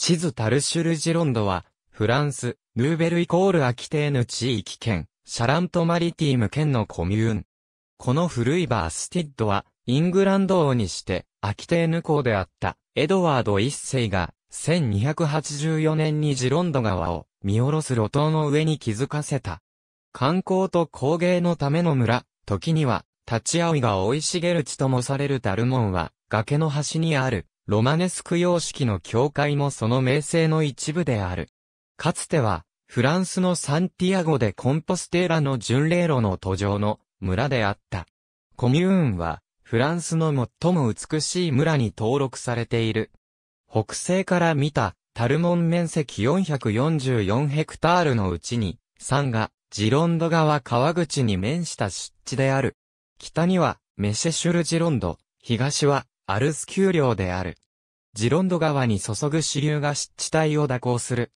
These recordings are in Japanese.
地図タルシュルジロンドは、フランス、ヌーベルイコールアキテーヌ地域圏、シャラントマリティーム圏のコミューン。この古いバースティッドは、イングランド王にして、アキテーヌ公であった、エドワード一世が、1284年にジロンド川を、見下ろす路頭の上に気づかせた。観光と工芸のための村、時には、立ち葵が生い茂る地ともされるダルモンは、崖の端にある、ロマネスク様式の教会もその名声の一部である。かつては、フランスのサンティアゴでコンポステーラの巡礼路の途上の村であった。コミューンは、フランスの最も美しい村に登録されている。北西から見た、タルモン面積444ヘクタールのうちに、山が、ジロンド川川口に面した湿地である。北には、メシェシュルジロンド、東は、アルス丘陵である。ジロンド川に注ぐ支流が湿地帯を蛇行する。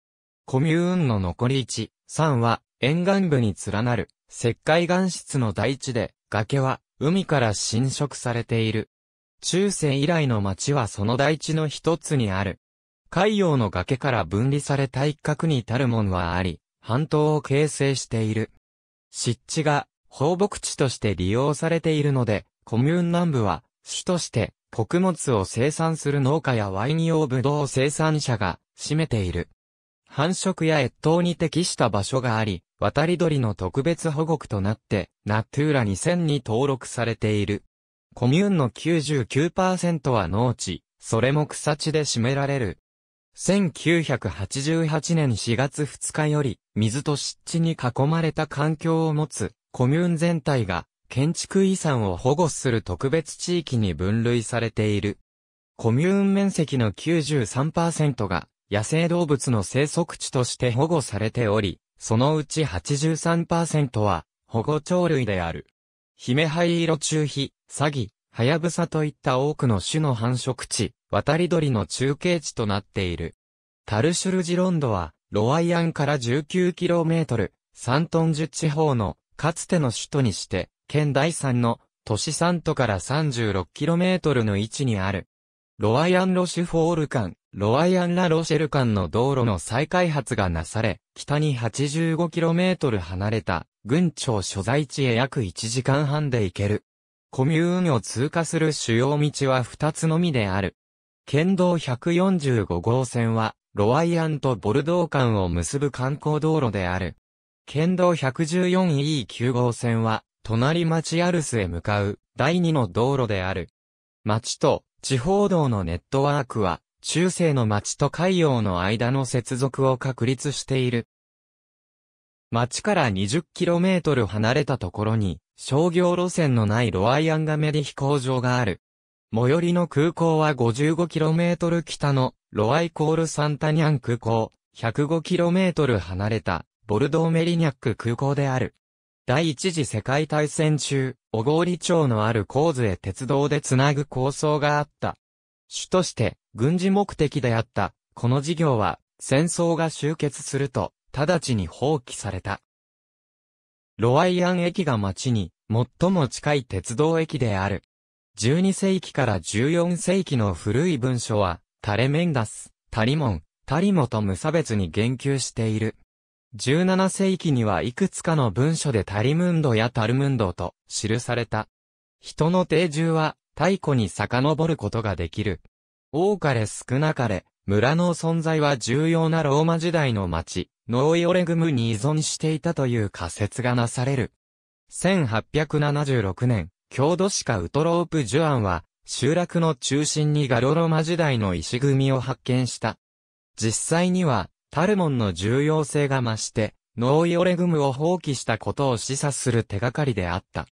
コミューンの残り1、3は沿岸部に連なる石灰岩質の大地で崖は海から侵食されている。中世以来の町はその大地の一つにある。海洋の崖から分離された一角に至るものはあり、半島を形成している。湿地が放牧地として利用されているので、コミューン南部は主として穀物を生産する農家やワイン用ブドウ生産者が占めている。繁殖や越冬に適した場所があり、渡り鳥の特別保護区となって、ナトゥーラ2000に登録されている。コミューンの99%は農地、それも草地で占められる。1988年4月2日より、水と湿地に囲まれた環境を持つ、コミューン全体が、建築遺産を保護する特別地域に分類されている。コミューン面積の93%が野生動物の生息地として保護されており、そのうち83%は保護鳥類である。ヒメハイイロチュウヒ、サギ、ハヤブサといった多くの種の繁殖地、渡り鳥の中継地となっている。タルシュルジロンドは、ロワイアンから 19km、サントンジュ地方の、かつての首都にして、県第3の都市サントから 36km の位置にある。ロワイアン・ロシュフォール間、ロワイアン・ラ・ロシェル間の道路の再開発がなされ、北に 85km 離れた、郡庁所在地へ約1時間半で行ける。コミューンを通過する主要道は2つのみである。県道145号線は、ロワイアンとボルドー間を結ぶ観光道路である。県道 114E9 号線は、隣町アルスへ向かう第二の道路である。町と地方道のネットワークは、中世の町と海洋の間の接続を確立している。町から 20km 離れたところに、商業路線のないロアイアンガメディ飛行場がある。最寄りの空港は 55km 北のロアイコールサンタニャン空港、105km 離れたボルドーメリニャック空港である。第一次世界大戦中、小郡町のある構図へ鉄道でつなぐ構想があった。主として、軍事目的であった、この事業は、戦争が終結すると、直ちに放棄された。ロワイアン駅が町に、最も近い鉄道駅である。12世紀から14世紀の古い文書は、タレメンダス、タリモン、タリモと無差別に言及している。17世紀にはいくつかの文書でタリムンドやタルムンドと記された。人の定住は太古に遡ることができる。多かれ少なかれ、村の存在は重要なローマ時代の町、ノーイオレグムに依存していたという仮説がなされる。1876年、郷土史家ウトロープ・ジュアンは、集落の中心にガロロマ時代の石組みを発見した。実際には、タルモンの重要性が増して、ノーイオレグムを放棄したことを示唆する手がかりであった。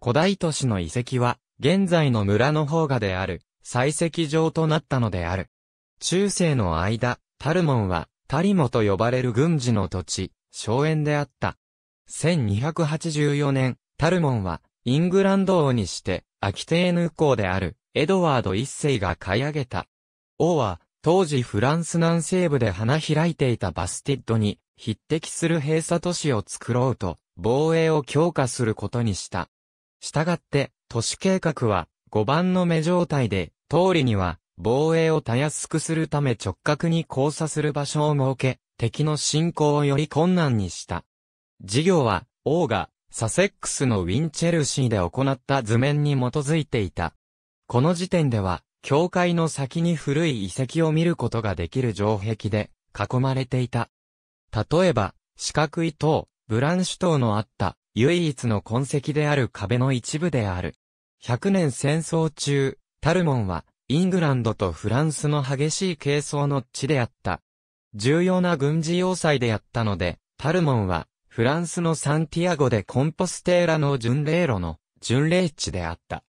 古代都市の遺跡は、現在の村の方がである、採石場となったのである。中世の間、タルモンは、タリモと呼ばれる軍事の土地、荘園であった。1284年、タルモンは、イングランド王にして、アキテーヌ公である、エドワード一世が買い上げた。王は、当時フランス南西部で花開いていたバスティッドに匹敵する閉鎖都市を作ろうと防衛を強化することにした。したがって都市計画は5番の目状態で通りには防衛をたやすくするため直角に交差する場所を設け敵の進行をより困難にした。事業は王がサセックスのウィンチェルシーで行った図面に基づいていた。この時点では、教会の先に古い遺跡を見ることができる城壁で囲まれていた。例えば、四角い塔、ブランシュ塔のあった唯一の痕跡である壁の一部である。100年戦争中、タルモンはイングランドとフランスの激しい競争の地であった。重要な軍事要塞であったので、タルモンはフランスのサンティアゴでコンポステーラの巡礼路の巡礼地であった。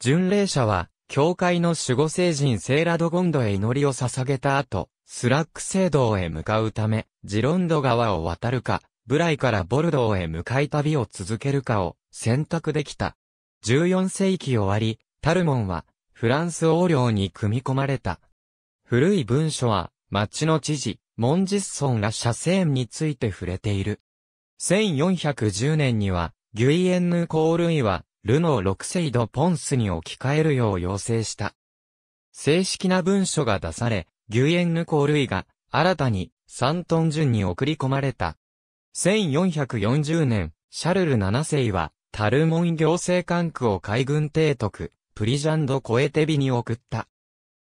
巡礼者は教会の守護聖人セーラドゴンドへ祈りを捧げた後、スラック聖堂へ向かうため、ジロンド川を渡るか、ブライからボルドーへ向かい旅を続けるかを選択できた。14世紀終わり、タルモンはフランス王領に組み込まれた。古い文書は町の知事、モンジッソンがシャについて触れている。1410年には、ギュイエンヌ・コールイはルノー6世ド・ポンスに置き換えるよう要請した。正式な文書が出され、ギュエンヌコールイが新たにントン順に送り込まれた。1440年、シャルル7世はタルモン行政管区を海軍提督、プリジャンド・コエテビに送った。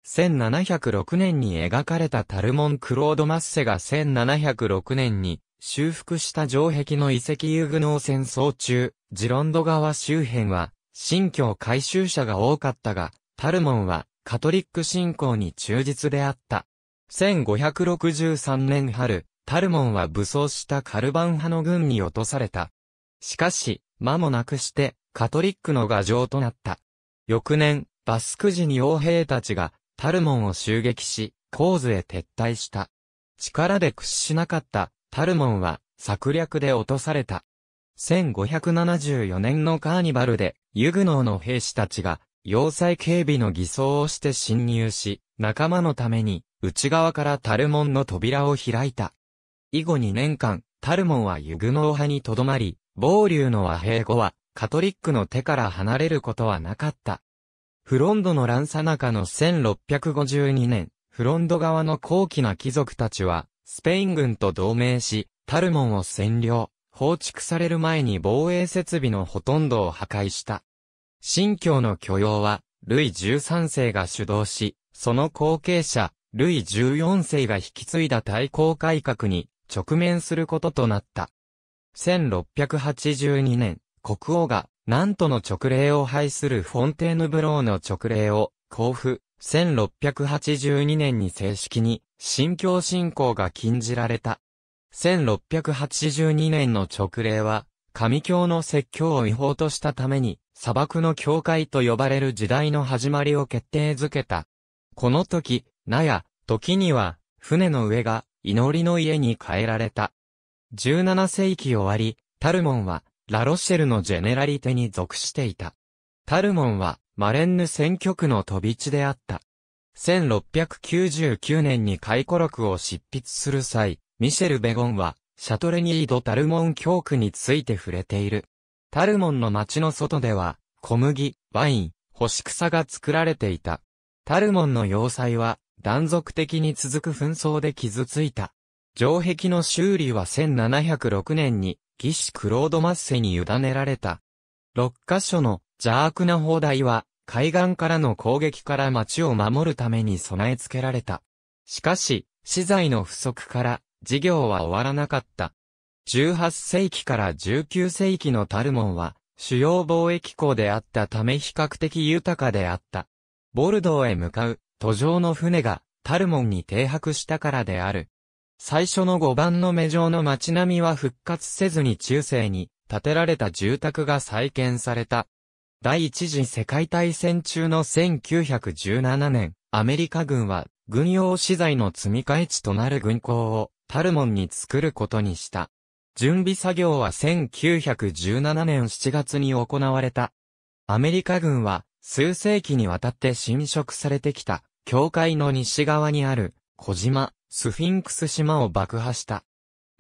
1706年に描かれたタルモン・クロード・マッセが1706年に修復した城壁の遺跡ユグノー戦争中、ジロンド川周辺は、新教改修者が多かったが、タルモンは、カトリック信仰に忠実であった。1563年春、タルモンは武装したカルバン派の軍に落とされた。しかし、間もなくして、カトリックの牙城となった。翌年、バスク時に王兵たちが、タルモンを襲撃し、コーズへ撤退した。力で屈しなかった、タルモンは、策略で落とされた。1574年のカーニバルで、ユグノーの兵士たちが、要塞警備の偽装をして侵入し、仲間のために、内側からタルモンの扉を開いた。以後2年間、タルモンはユグノー派にとどまり、暴流の和平後は、カトリックの手から離れることはなかった。フロンドの乱さなかの1652年、フロンド側の高貴な貴族たちは、スペイン軍と同盟し、タルモンを占領。放築される前に防衛設備のほとんどを破壊した。新教の許容は、ルイ13世が主導し、その後継者、ルイ14世が引き継いだ対抗改革に直面することとなった。1682年、国王が、南都の直令を廃するフォンテーヌブローの直令を、交付、1682年に正式に、新教信仰が禁じられた。1682年の直令は、神教の説教を違法としたために、砂漠の教会と呼ばれる時代の始まりを決定づけた。この時、なや、時には、船の上が、祈りの家に変えられた。17世紀終わり、タルモンは、ラロシェルのジェネラリテに属していた。タルモンは、マレンヌ選挙区の飛び地であった。1699年に回顧録を執筆する際、ミシェル・ベゴンは、シャトレニード・タルモン教区について触れている。タルモンの街の外では、小麦、ワイン、干し草が作られていた。タルモンの要塞は、断続的に続く紛争で傷ついた。城壁の修理は1706年に、義士クロード・マッセに委ねられた。6カ所の邪悪な砲台は、海岸からの攻撃から街を守るために備え付けられた。しかし、資材の不足から、事業は終わらなかった。18世紀から19世紀のタルモンは、主要貿易港であったため比較的豊かであった。ボルドーへ向かう、途上の船が、タルモンに停泊したからである。最初の5番の目上の街並みは復活せずに中世に建てられた住宅が再建された。第一次世界大戦中の1917年、アメリカ軍は軍用資材の積み替え地となる軍港をパルモンに作ることにした。準備作業は1917年7月に行われた。アメリカ軍は数世紀にわたって侵食されてきた、境界の西側にある小島、スフィンクス島を爆破した。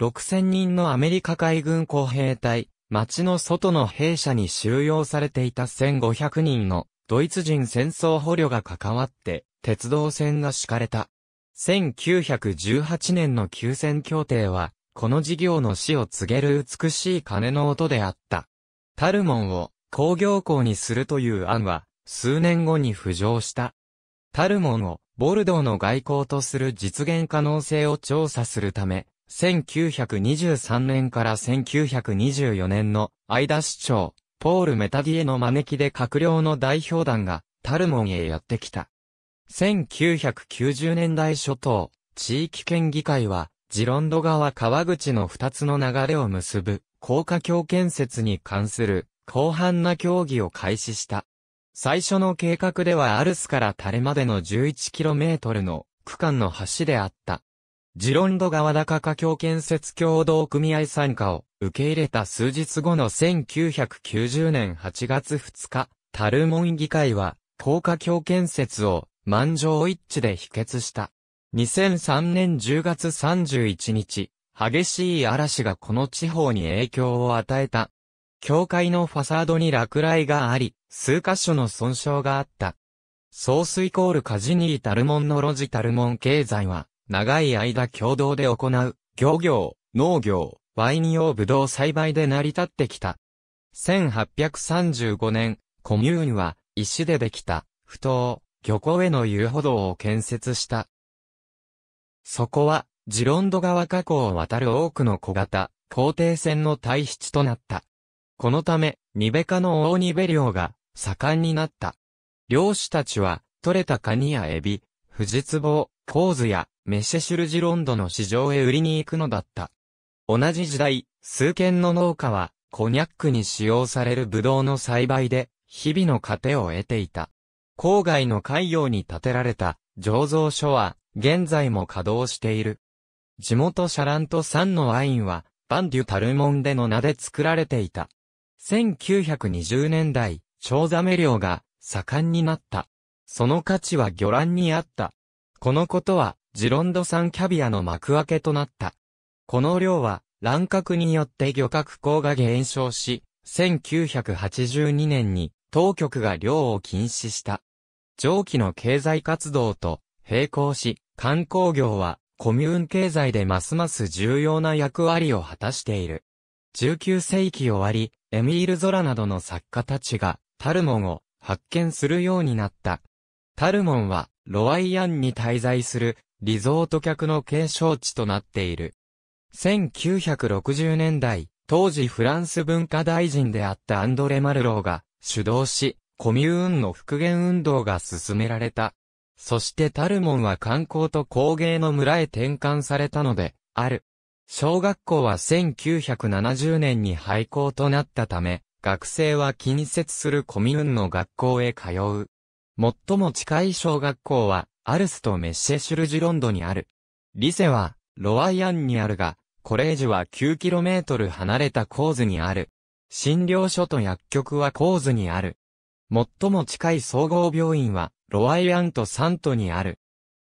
6000人のアメリカ海軍工兵隊、町の外の兵舎に収容されていた1500人のドイツ人戦争捕虜が関わって鉄道線が敷かれた。1918年の休戦協定は、この事業の死を告げる美しい鐘の音であった。タルモンを工業港にするという案は、数年後に浮上した。タルモンをボルドーの外交とする実現可能性を調査するため、1923年から1924年の間市長、ポール・メタディエの招きで閣僚の代表団がタルモンへやってきた。1990年代初頭、地域県議会は、ジロンド川川口の二つの流れを結ぶ、高架橋建設に関する、広範な協議を開始した。最初の計画ではアルスからタレまでの 11km の区間の橋であった。ジロンド川高架橋建設協同組合参加を受け入れた数日後の1990年8月2日、タルモン議会は高架橋建設を満場一致で否決した。2003年10月31日、激しい嵐がこの地方に影響を与えた。教会のファサードに落雷があり、数箇所の損傷があった。ソースイコールカジニータルモンのロジタルモン経済は、長い間共同で行う、漁業、農業、ワイン用ブドウ栽培で成り立ってきた。1835年、コミューンは、石でできた、不当、漁港への遊歩道を建設した。そこは、ジロンド川河口を渡る多くの小型、皇帝船の体質となった。このため、ニベ科の大ニベ漁が盛んになった。漁師たちは、取れたカニやエビ、フジツボコーズやメシェシュルジロンドの市場へ売りに行くのだった。同じ時代、数軒の農家は、コニャックに使用されるブドウの栽培で、日々の糧を得ていた。郊外の海洋に建てられた醸造所は、現在も稼働している。地元シャラント産のワインは、バンデュタルモンでの名で作られていた。1920年代、小ザメ漁が盛んになった。その価値は魚卵にあった。このことは、ジロンド産キャビアの幕開けとなった。この漁は、乱獲によって漁獲口が減少し、1982年に当局が漁を禁止した。上記の経済活動と並行し、観光業はコミューン経済でますます重要な役割を果たしている。19世紀終わり、エミール・ゾラなどの作家たちがタルモンを発見するようになった。タルモンはロワイアンに滞在するリゾート客の継承地となっている。1960年代、当時フランス文化大臣であったアンドレ・マルローが主導し、コミューンの復元運動が進められた。そしてタルモンは観光と工芸の村へ転換されたので、ある。小学校は1970年に廃校となったため、学生は近接するコミューンの学校へ通う。最も近い小学校は、アルスとメッシェシュルジロンドにある。リセは、ロワイアンにあるが、コレージュは 9km 離れたコーズにある。診療所と薬局は構図にある。最も近い総合病院は、ロワイアントサントにある。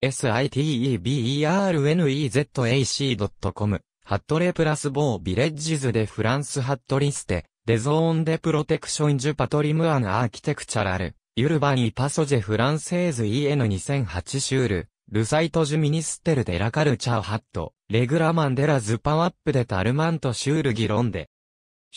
sitebernezac.com ハットレプラスボービレッジズでフランスハットリステ、デゾーンデプロテクションジュパトリムアンアーキテクチャラル、ユルバニーパソジェフランセーズ EN2008 シュール、ルサイトジュミニステルデラカルチャーハット、レグラマンデラズパワップデタルマントシュール議論で。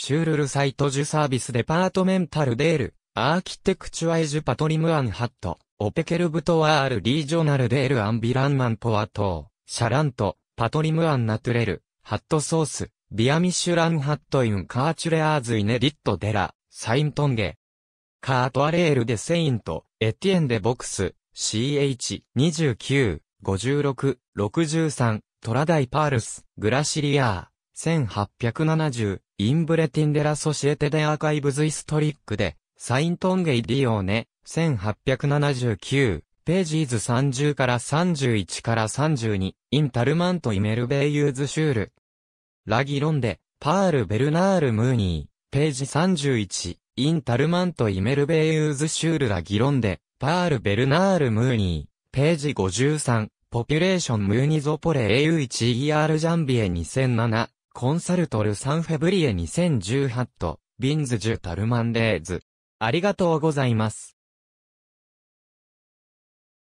シュールルサイトジュサービスデパートメンタルデール、アーキテクチュアイジュパトリムアンハット、オペケルブトワールリージョナルデールアンビランマンポアトー、シャラント、パトリムアンナトゥレル、ハットソース、ビアミシュランハットインカーチュレアーズイネリットデラ、サイントンゲ。カートアレールでセイント、エティエンでボクス、CH、29、56、63、トラダイパールス、グラシリアー、1870、インブレティンデラソシエテデアーカイブズイストリックで、サイントンゲイディオーネ、1879、ページーズ30から31から32、インタルマントイメルベイユーズシュール。ラギロンデ、パール・ベルナール・ムーニー、ページ31、インタルマントイメルベイユーズシュールラギロンデ、パール・ベルナール・ムーニー、ページ53、ポピュレーション・ムーニゾポレ a u 1ール・ジャンビエ2007、コンサルトルサンフェブリエ2018と、ビンズジュタルマンレーズ。ありがとうございます。